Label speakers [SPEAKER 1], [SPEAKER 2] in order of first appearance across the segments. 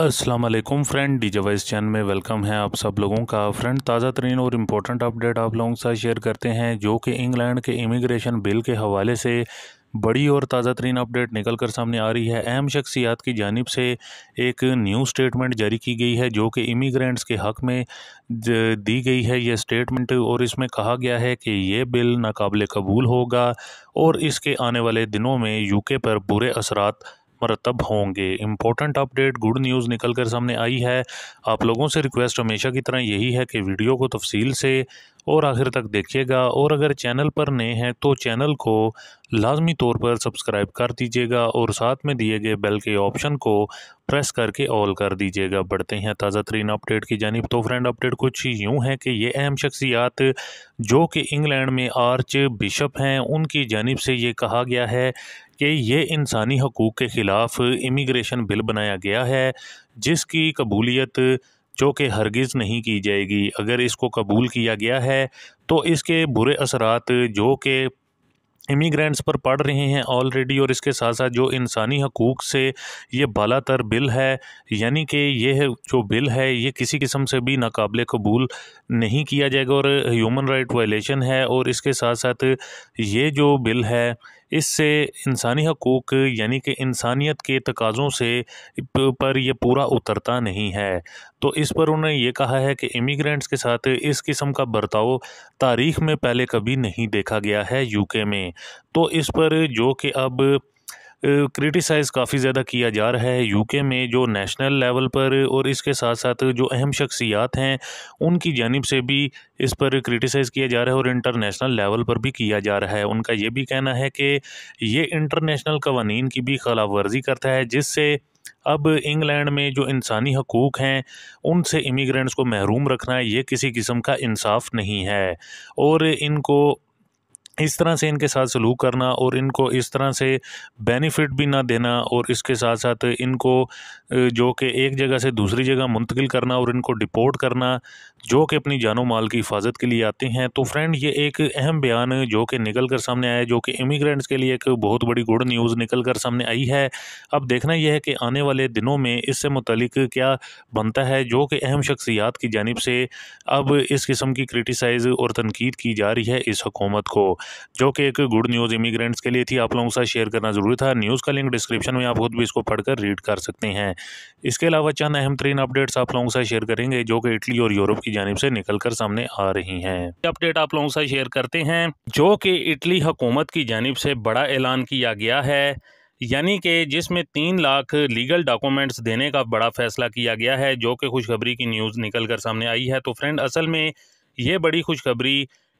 [SPEAKER 1] Aslam friend डी जवाइस channel में वेलकम है आप सब लोगों का फ्रेंड ताज़ा तरीन और इम्पोर्टेंट अपडेट आप लोगों के साथ शेयर करते हैं जो कि इंग्लैंड के इमिग्रेशन बिल के हवाले से बड़ी और ताज़ा तरीन अपडेट निकल कर सामने आ रही है अहम शख्सियात की जानब से एक न्यू स्टेटमेंट जारी की गई है जो कि इमिग्रेंट्स के हक़ में दी गई है ये स्टेटमेंट और इसमें कहा गया है कि ये बिल नाकबले कबूल होगा और इसके आने वाले दिनों में यूके पर बुरे असरात मरतब होंगे इंपॉर्टेंट अपडेट गुड न्यूज़ निकल कर सामने आई है आप लोगों से रिक्वेस्ट हमेशा की तरह यही है कि वीडियो को तफसील से और आखिर तक देखिएगा और अगर चैनल पर नए हैं तो चैनल को लाजमी तौर पर सब्सक्राइब कर दीजिएगा और साथ में दिए गए बेल के ऑप्शन को प्रेस करके ऑल कर दीजिएगा बढ़ते हैं ताज़ा तरीन अपडेट की जानब तो फ्रेंड अपडेट कुछ यूँ है कि ये अहम शख्सियात जो कि इंग्लैंड में आर्च बिशप हैं उनकी जानब से ये कहा गया है कि ये इंसानी हकूक़ के ख़िलाफ़ इमिग्रेशन बिल बनाया गया है जिसकी कबूलियत जो कि हरगिज़ नहीं की जाएगी अगर इसको कबूल किया गया है तो इसके बुरे असरात जो कि इमिग्रेंट्स पर पढ़ रहे हैं ऑलरेडी और इसके साथ साथ जो इंसानी हकूक़ से ये बाला तर बिल है यानी कि यह जो बिल है ये किसी किस्म से भी नाकबले कबूल नहीं किया जाएगा और ह्यूमन राइट वायलेशन है और इसके साथ साथ ये जो बिल है इससे इंसानी हकूक़ यानी कि इंसानियत के तकाज़ों से पर यह पूरा उतरता नहीं है तो इस पर उन्होंने ये कहा है कि इमिग्रेंट्स के साथ इस किस्म का बर्ताव तारीख़ में पहले कभी नहीं देखा गया है यूके में तो इस पर जो कि अब क्रिटिसाइज़ काफ़ी ज़्यादा किया जा रहा है यूके में जो नेशनल लेवल पर और इसके साथ साथ जो अहम शख्सियात हैं उनकी जानब से भी इस पर क्रिटिसाइज़ किया जा रहा है और इंटरनेशनल लेवल पर भी किया जा रहा है उनका ये भी कहना है कि ये इंटरनेशनल कवानीन की भी खिलाफ वर्जी करता है जिससे अब इंग्लैंड में जो इंसानी हकूक़ हैं उनसे इमिग्रेंट्स को महरूम रखना ये किसी किस्म का इंसाफ नहीं है और इनको इस तरह से इनके साथ सलूक करना और इनको इस तरह से बेनिफिट भी ना देना और इसके साथ साथ इनको जो कि एक जगह से दूसरी जगह मुंतकिल करना और इनको डिपोर्ट करना जो कि अपनी जानो माल की हिफाजत के लिए आते हैं तो फ्रेंड ये एक अहम बयान जो कि निकल कर सामने आया जो कि इमिग्रेंट्स के लिए एक बहुत बड़ी गुड न्यूज़ निकल कर सामने आई है अब देखना यह है कि आने वाले दिनों में इससे मुतलिक क्या बनता है जो कि अहम शख्सियात की जानब से अब इस किस्म की क्रिटिसाइज़ और तनकीद की जा रही है इस हकूमत को जो कि एक गुड न्यूज़ इमिग्रेंट्स के लिए थी आप लोगों के साथ शेयर करना ज़रूरी था न्यूज़ का लिंक डिस्क्रिप्शन में आप खुद भी इसको पढ़कर रीड कर सकते हैं इसके अलावा चंद अहम तरीन अपडेट्स आप लोगों के साथ शेयर करेंगे जो कि इटली और यूरोप की जानब से निकल कर सामने आ रही है अपडेट आप लोगों से शेयर करते हैं जो कि इटली हुकूमत की जानब से बड़ा ऐलान किया गया है यानी कि जिसमें तीन लाख लीगल डॉक्यूमेंट्स देने का बड़ा फैसला किया गया है जो कि खुशखबरी की न्यूज़ निकल कर सामने आई है तो फ्रेंड असल में ये बड़ी खुशखबरी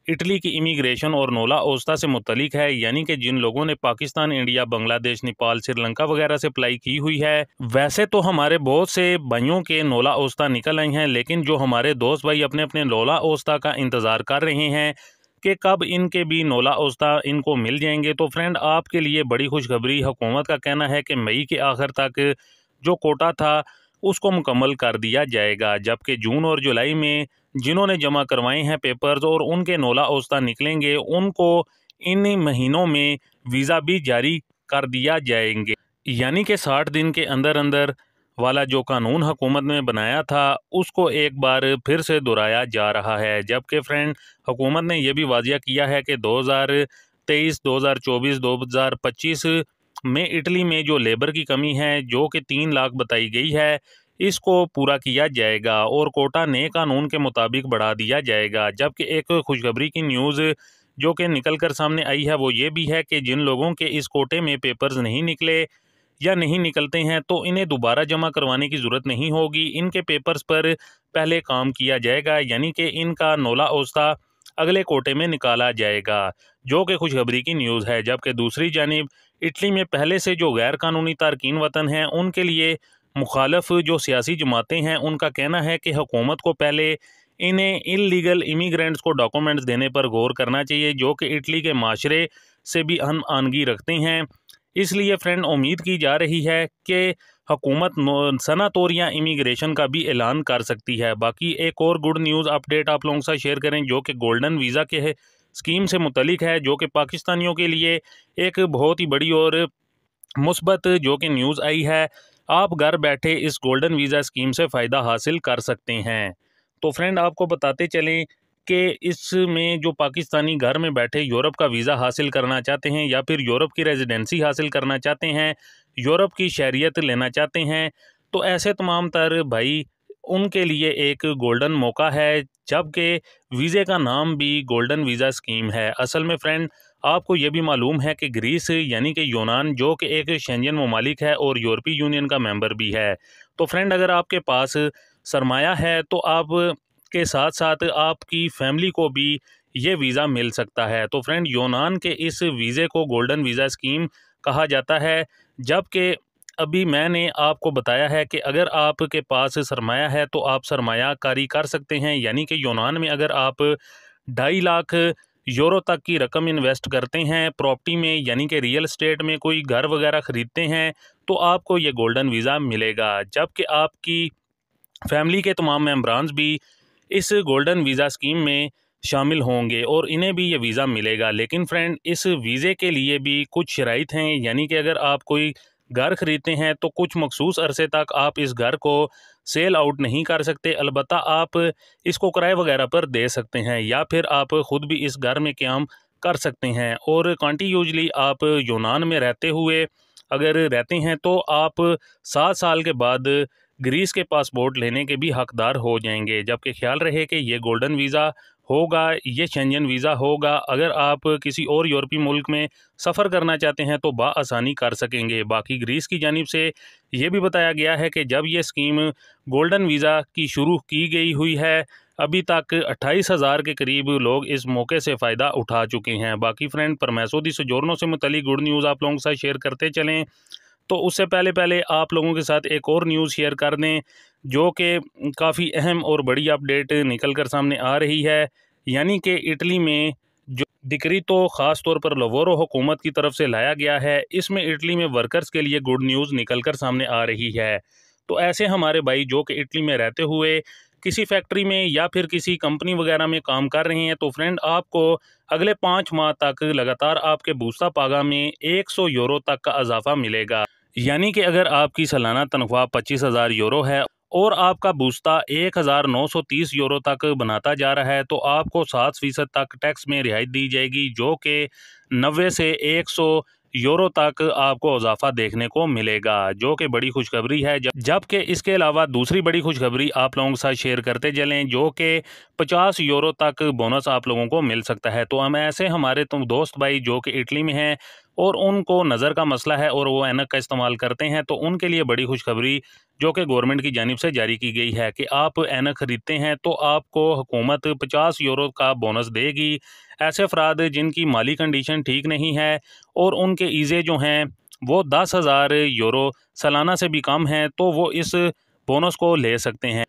[SPEAKER 1] इटली की इमिग्रेशन और नोला औस्ता से मुतलिक है यानी कि जिन लोगों ने पाकिस्तान इंडिया बांग्लादेश नेपाल श्रीलंका वगैरह से अप्लाई की हुई है वैसे तो हमारे बहुत से भाइयों के नोला औस्ता निकल आए हैं लेकिन जो हमारे दोस्त भाई अपने अपने नोला औस्ता का इंतज़ार कर रहे हैं कि कब इनके भी नोला औस्ता इनको मिल जाएंगे तो फ्रेंड आपके लिए बड़ी खुशखबरी हुकूमत का कहना है कि मई के आखिर तक जो कोटा था उसको मुकम्मल कर दिया जाएगा जबकि जून और जुलाई में जिन्होंने जमा करवाए हैं पेपर्स और उनके नोला औस्ता निकलेंगे उनको इन महीनों में वीज़ा भी जारी कर दिया जाएंगे यानी कि साठ दिन के अंदर अंदर वाला जो कानून हुकूमत ने बनाया था उसको एक बार फिर से दोहराया जा रहा है जबकि फ्रेंड हुकूमत ने यह भी वाजिया किया है कि 2023, 2024, 2025 में इटली में जो लेबर की कमी है जो कि तीन लाख बताई गई है इसको पूरा किया जाएगा और कोटा नए कानून के मुताबिक बढ़ा दिया जाएगा जबकि एक खुशखबरी की न्यूज़ जो कि निकल कर सामने आई है वो ये भी है कि जिन लोगों के इस कोटे में पेपर्स नहीं निकले या नहीं निकलते हैं तो इन्हें दोबारा जमा करवाने की ज़रूरत नहीं होगी इनके पेपर्स पर पहले काम किया जाएगा यानी कि इनका नोला औस्ता अगले कोटे में निकाला जाएगा जो कि खुशखबरी की न्यूज़ है जबकि दूसरी जानब इटली में पहले से जो गैर कानूनी तारकिन वतन हैं उनके लिए मुखालफ जो सियासी जमातें हैं उनका कहना है कि हुकूमत को पहले इन्हें लीगल इमीग्रेंट्स को डॉक्यूमेंट्स देने पर गौर करना चाहिए जो कि इटली के माशरे से भी हम आनगी रखते हैं इसलिए फ्रेंड उम्मीद की जा रही है कि हुकूमत सना इमीग्रेशन का भी ऐलान कर सकती है बाकी एक और गुड न्यूज़ अपडेट आप लोगों के साथ शेयर करें जो कि गोल्डन वीज़ा के है स्कीम से मुतलिक है जो कि पाकिस्तानियों के लिए एक बहुत ही बड़ी और मुस्बत जो कि न्यूज़ आई है आप घर बैठे इस गोल्डन वीज़ा स्कीम से फ़ायदा हासिल कर सकते हैं तो फ्रेंड आपको बताते चलें कि इसमें जो पाकिस्तानी घर में बैठे यूरोप का वीज़ा हासिल करना चाहते हैं या फिर यूरोप की रेजिडेंसी हासिल करना चाहते हैं यूरोप की शहरीत लेना चाहते हैं तो ऐसे तमाम तर भाई उनके लिए एक गोल्डन मौका है जबकि वीज़े का नाम भी गोल्डन वीज़ा स्कीम है असल में फ्रेंड आपको ये भी मालूम है कि ग्रीस यानी कि यूनान जो कि एक शेंजन ममालिक है और यूरोपीय यूनियन का मेंबर भी है तो फ्रेंड अगर आपके पास सरमाया है तो आप के साथ साथ आपकी फैमिली को भी ये वीज़ा मिल सकता है तो फ्रेंड यूनान के इस वीज़े को गोल्डन वीज़ा स्कीम कहा जाता है जबकि अभी मैंने आपको बताया है कि अगर आपके पास सरमाया है तो आप सरमाकारी कर सकते हैं यानी कि यूनान में अगर आप ढाई लाख यूरो तक की रकम इन्वेस्ट करते हैं प्रॉपर्टी में यानी कि रियल इस्टेट में कोई घर वगैरह ख़रीदते हैं तो आपको ये गोल्डन वीज़ा मिलेगा जबकि आपकी फैमिली के तमाम मेम्बरानस भी इस गोल्डन वीज़ा स्कीम में शामिल होंगे और इन्हें भी ये वीज़ा मिलेगा लेकिन फ्रेंड इस वीज़े के लिए भी कुछ शराइ हैं यानी कि अगर आप कोई घर ख़रीदते हैं तो कुछ मखसूस अरसे तक आप इस घर को सेल आउट नहीं कर सकते अलबत् आप इसको किराए वगैरह पर दे सकते हैं या फिर आप ख़ुद भी इस घर में क्याम कर सकते हैं और कांटी यूजली आप यूनान में रहते हुए अगर रहते हैं तो आप सात साल के बाद ग्रीस के पासपोर्ट लेने के भी हकदार हो जाएंगे जबकि ख्याल रहे कि ये गोल्डन वीज़ा होगा ये शेंजन वीज़ा होगा अगर आप किसी और यूरोपीय मुल्क में सफ़र करना चाहते हैं तो बसानी कर सकेंगे बाकी ग्रीस की जानब से ये भी बताया गया है कि जब ये स्कीम गोल्डन वीज़ा की शुरू की गई हुई है अभी तक अट्ठाईस हज़ार के करीब लोग इस मौके से फ़ायदा उठा चुके हैं बाकी फ्रेंड से सजोरनों से मुतलिक गुड न्यूज़ आप लोगों के साथ शेयर करते चलें तो उससे पहले पहले आप लोगों के साथ एक और न्यूज़ शेयर कर दें जो कि काफ़ी अहम और बड़ी अपडेट निकल कर सामने आ रही है यानी कि इटली में जो डिक्री तो ख़ास तौर पर लवोरो हुकूमत की तरफ से लाया गया है इसमें इटली में वर्कर्स के लिए गुड न्यूज़ निकल कर सामने आ रही है तो ऐसे हमारे भाई जो कि इटली में रहते हुए किसी फैक्ट्री में या फिर किसी कंपनी वगैरह में काम कर रहे हैं तो फ्रेंड आपको अगले पाँच माह तक लगातार आपके भूसा पागा में 100 यूरो तक का इजाफा मिलेगा यानी कि अगर आपकी सालाना तनख्वाह पच्चीस हज़ार यूरो है और आपका बूस्ता एक हज़ार नौ सौ तीस यूरो तक बनाता जा रहा है तो आपको सात फ़ीसद तक टैक्स में रियायत दी जाएगी जो कि नबे से एक सौ यूरो तक आपको इजाफा देखने को मिलेगा जो कि बड़ी खुशखबरी है जबकि इसके अलावा दूसरी बड़ी खुशखबरी आप लोगों के साथ शेयर करते चलें जो कि 50 यूरो तक बोनस आप लोगों को मिल सकता है तो हम ऐसे हमारे तुम तो दोस्त भाई जो कि इटली में हैं और उनको नज़र का मसला है और वो एनक का इस्तेमाल करते हैं तो उनके लिए बड़ी खुशखबरी जो कि गवर्नमेंट की जानब से जारी की गई है कि आप एनक ख़रीदते हैं तो आपको हुकूमत पचास यूरो का बोनस देगी ऐसे अफराद जिनकी माली कंडीशन ठीक नहीं है और उनके ईज़े जो हैं वो दस हज़ार यूरो सालाना से भी कम हैं तो वो इस बोनस को ले सकते हैं